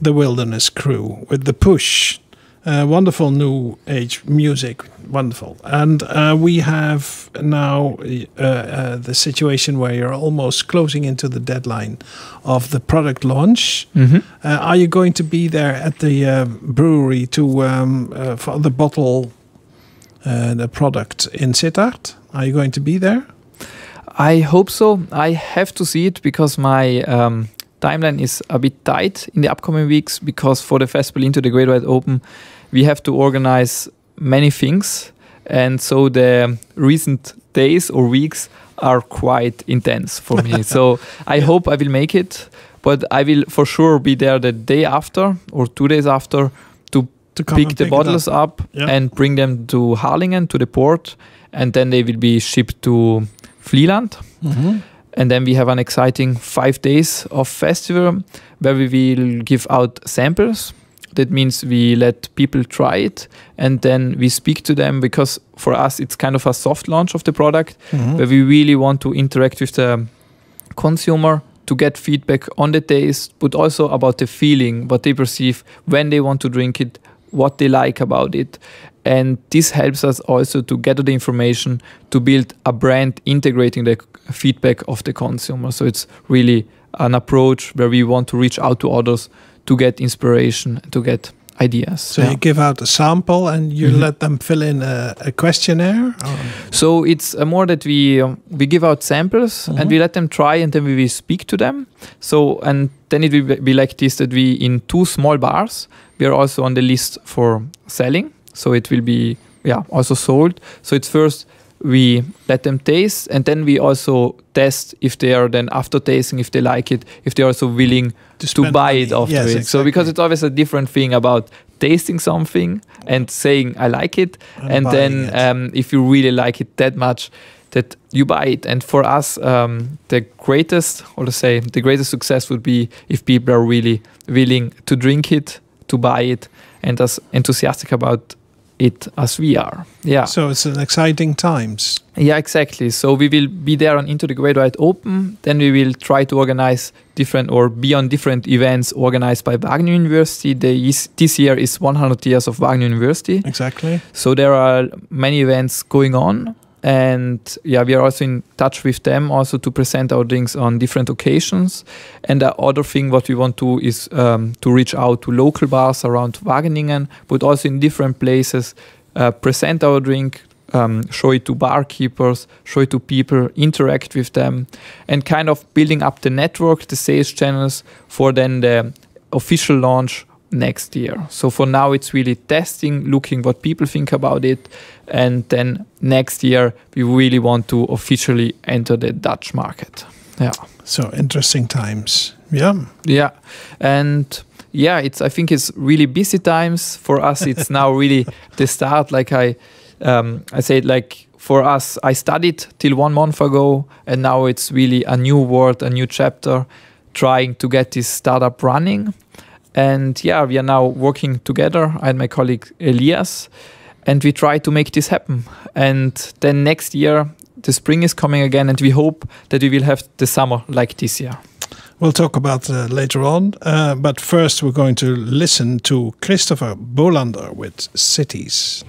the Wilderness Crew with the push. Uh, wonderful new age music, wonderful. And uh, we have now uh, uh the situation where you're almost closing into the deadline of the product launch. Mm-hmm. Uh, are you going to be there at the uh, brewery to um, for the bottle the product in Sittard? Are you going to be there? I hope so. I have to see it because my um, timeline is a bit tight in the upcoming weeks because for the Fest Berlin to the Great White Open, we have to organize many things. And so the recent days or weeks are quite intense for me. so I yeah. hope I will make it, but I will for sure be there the day after or two days after to, to pick, pick the bottles up, up yeah. and bring them to Harlingen, to the port, and then they will be shipped to Flevoland. Mm -hmm. And then we have an exciting five days of festival where we will give out samples. That means we let people try it and then we speak to them because for us it's kind of a soft launch of the product mm -hmm. where we really want to interact with the consumer to get feedback on the taste, but also about the feeling, what they perceive when they want to drink it, what they like about it. And this helps us also to gather the information to build a brand integrating the feedback of the consumer. So it's really an approach where we want to reach out to others to get inspiration, to get ideas. So yeah. you give out a sample and you mm -hmm. let them fill in a, a questionnaire. Or? So it's uh, more that we um, we give out samples mm -hmm. and mm-hmm. we let them try and then we will speak to them. So and then it will be like this that we in two small bars we are also on the list for selling. So it will be yeah also sold. So it's first we let them taste and then we also test if they are then after tasting if they like it if they're also willing to, to buy money. it after yes, it exactly. so because it's always a different thing about tasting something and saying i like it and then um, if you really like it that much that you buy it and for us um, the greatest or to say the greatest success would be if people are really willing to drink it to buy it and as enthusiastic about it as we are. Yeah. So it's an exciting times. Yeah, exactly. So we will be there on Into the Great Open. Then we will try to organize different or be on different events organized by Wagner University. this year is 100 years of Wagner University. Exactly. So there are many events going on and yeah we are also in touch with them also to present our drinks on different occasions and the other thing what we want to is um, to reach out to local bars around wageningen but also in different places uh, present our drink um, show it to barkeepers show it to people interact with them and kind of building up the network the sales channels for then the official launch next year. So for now, it's really testing, looking what people think about it. And then next year, we really want to officially enter the Dutch market. Yeah. So interesting times. Yeah. Yeah. And yeah, it's, I think it's really busy times. For us, it's now really the start. Like I, um, I said, like for us, I studied till one month ago, and now it's really a new world, a new chapter, trying to get this startup running and yeah, we are now working together, I and my colleague Elias, and we try to make this happen. And then next year, the spring is coming again, and we hope that we will have the summer like this year. We'll talk about uh, later on, uh, but first we're going to listen to Christopher Bolander with Cities.